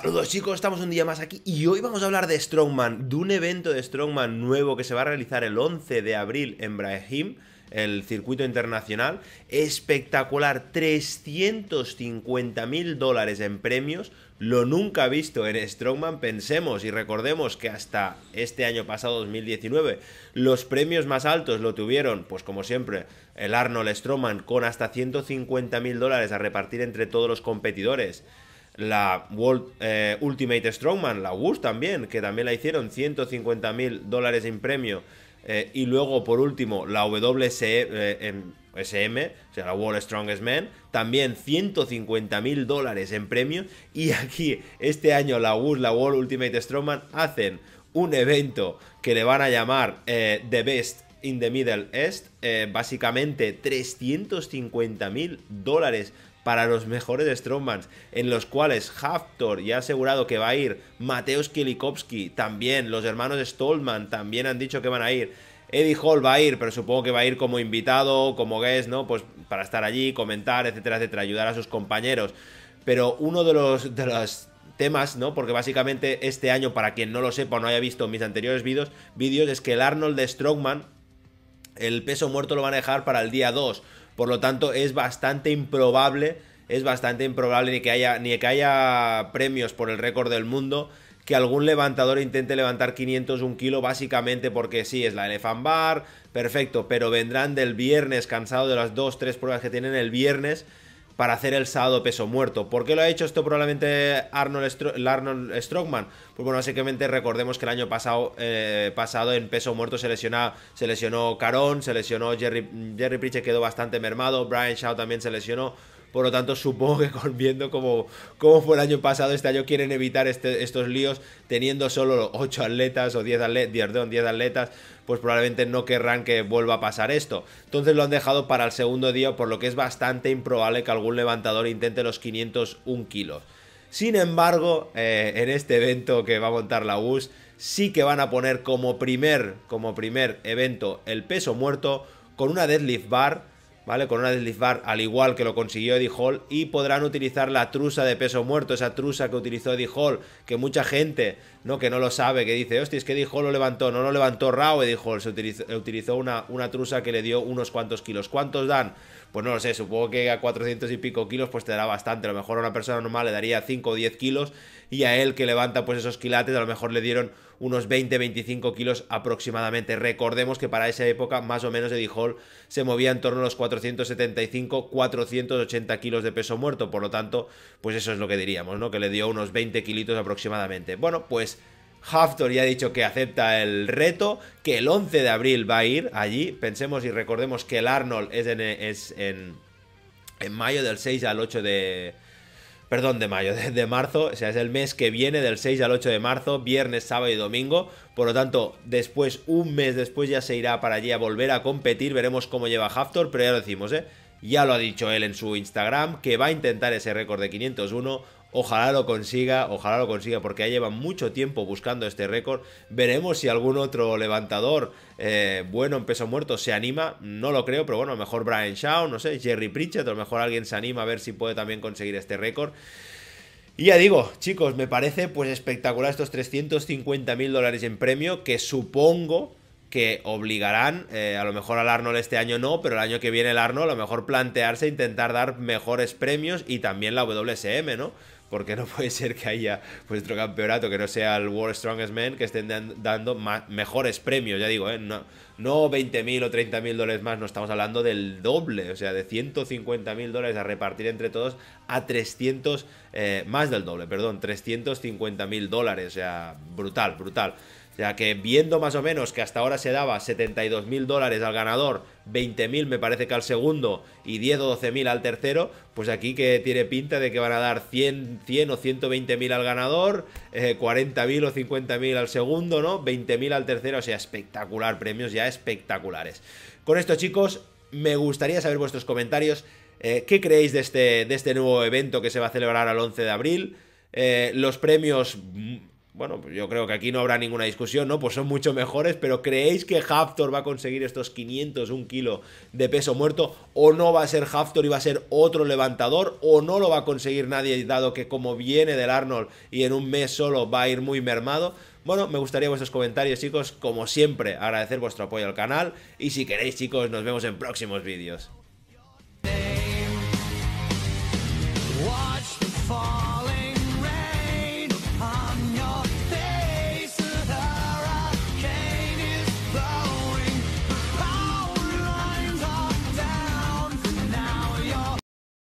Saludos chicos, estamos un día más aquí y hoy vamos a hablar de Strongman, de un evento de Strongman nuevo que se va a realizar el 11 de abril en Brahim, el circuito internacional. Espectacular, 350 mil dólares en premios, lo nunca visto en Strongman. Pensemos y recordemos que hasta este año pasado, 2019, los premios más altos lo tuvieron, pues como siempre, el Arnold Strongman con hasta 150 mil dólares a repartir entre todos los competidores la World eh, Ultimate Strongman, la WUS también, que también la hicieron 150 mil dólares en premio. Eh, y luego, por último, la WSM, e, eh, o sea, la World Strongest Man, también 150 mil dólares en premio. Y aquí, este año, la WUS, la World Ultimate Strongman, hacen un evento que le van a llamar The Best in the Middle East, básicamente 350 mil dólares para los mejores strongmans, en los cuales Haftor ya ha asegurado que va a ir, Mateusz Kielikowski también, los hermanos Stolman también han dicho que van a ir. Eddie Hall va a ir, pero supongo que va a ir como invitado, como guest, ¿no? Pues para estar allí, comentar, etcétera, etcétera, ayudar a sus compañeros. Pero uno de los, de los temas, ¿no? Porque básicamente este año, para quien no lo sepa o no haya visto mis anteriores vídeos, es que el Arnold de Strongman, el peso muerto lo van a dejar para el día 2. Por lo tanto, es bastante improbable, es bastante improbable ni que haya, ni que haya premios por el récord del mundo que algún levantador intente levantar 500 un kilo básicamente porque sí, es la Elephant Bar, perfecto, pero vendrán del viernes cansado de las dos tres pruebas que tienen el viernes para hacer el sábado peso muerto. ¿Por qué lo ha hecho esto probablemente Arnold, Stro Arnold Strongman? Pues bueno, básicamente recordemos que el año pasado, eh, pasado en peso muerto se, se lesionó Carón, se lesionó Jerry, Jerry Pritchett, quedó bastante mermado, Brian Shaw también se lesionó. Por lo tanto, supongo que viendo cómo, fue el año pasado, este año quieren evitar este, estos líos teniendo solo 8 atletas o 10 atletas, atletas, pues probablemente no querrán que vuelva a pasar esto. Entonces lo han dejado para el segundo día, por lo que es bastante improbable que algún levantador intente los 501 kilos. Sin embargo, eh, en este evento que va a montar la US, sí que van a poner como primer, como primer evento el peso muerto con una deadlift bar ¿vale? Con una deslizbar, al igual que lo consiguió Eddie Hall, y podrán utilizar la trusa de peso muerto, esa trusa que utilizó Eddie Hall, que mucha gente, ¿no? Que no lo sabe, que dice, hostia, es que Eddie Hall lo levantó, no lo levantó Rao Eddie Hall, se utilizó, una, una trusa que le dio unos cuantos kilos. ¿Cuántos dan? Pues no lo sé, supongo que a 400 y pico kilos pues te dará bastante, a lo mejor a una persona normal le daría 5 o 10 kilos, y a él que levanta pues esos quilates, a lo mejor le dieron unos 20-25 kilos aproximadamente. Recordemos que para esa época más o menos Eddie Hall se movía en torno a los cuatro 475, 480 kilos de peso muerto. Por lo tanto, pues eso es lo que diríamos, ¿no? Que le dio unos 20 kilitos aproximadamente. Bueno, pues Haftor ya ha dicho que acepta el reto, que el 11 de abril va a ir allí. Pensemos y recordemos que el Arnold es es en mayo del 6 al 8 de, perdón, de mayo, de, marzo, o sea, es el mes que viene, del 6 al 8 de marzo, viernes, sábado y domingo. Por lo tanto, después, un mes después, ya se irá para allí a volver a competir. Veremos cómo lleva Haftor, pero ya lo decimos, ¿eh? Ya lo ha dicho él en su Instagram, que va a intentar ese récord de 501 Ojalá lo consiga, ojalá lo consiga, porque ya lleva mucho tiempo buscando este récord. Veremos si algún otro levantador eh, bueno en peso muerto se anima. No lo creo, pero bueno, a lo mejor Brian Shaw, no sé, Jerry Pritchett, a lo mejor alguien se anima a ver si puede también conseguir este récord. Y ya digo, chicos, me parece pues espectacular estos 350 mil dólares en premio que supongo que obligarán, eh, a lo mejor al Arnold este año no, pero el año que viene el Arnold a lo mejor plantearse intentar dar mejores premios y también la WSM, ¿no? porque no puede ser que haya vuestro campeonato que no sea el World Strongest Man, que estén dando mejores premios, ya digo, ¿eh? no, no 20.000 o 30.000 dólares más, no estamos hablando del doble, o sea, de 150.000 dólares a repartir entre todos a 300, eh, más del doble, perdón, 350.000 dólares, o sea, brutal, brutal sea que viendo más o menos que hasta ahora se daba 72.000 dólares al ganador, 20.000 me parece que al segundo y 10 o 12.000 al tercero, pues aquí que tiene pinta de que van a dar 100, 100 o 120.000 al ganador, eh, o 50.000 al segundo, ¿no? 20.000 al tercero, o sea, espectacular, premios ya espectaculares. Con esto chicos, me gustaría saber vuestros comentarios, eh, qué creéis de este, de este nuevo evento que se va a celebrar al 11 de abril. Eh, los premios mm, bueno, pues yo creo que aquí no habrá ninguna discusión, ¿no? Pues son mucho mejores, pero ¿creéis que Haftor va a conseguir estos 500, un kilo de peso muerto? ¿O no va a ser Haftor y va a ser otro levantador? ¿O no lo va a conseguir nadie, dado que como viene del Arnold y en un mes solo va a ir muy mermado? Bueno, me gustaría vuestros comentarios, chicos. Como siempre, agradecer vuestro apoyo al canal. Y si queréis, chicos, nos vemos en próximos vídeos.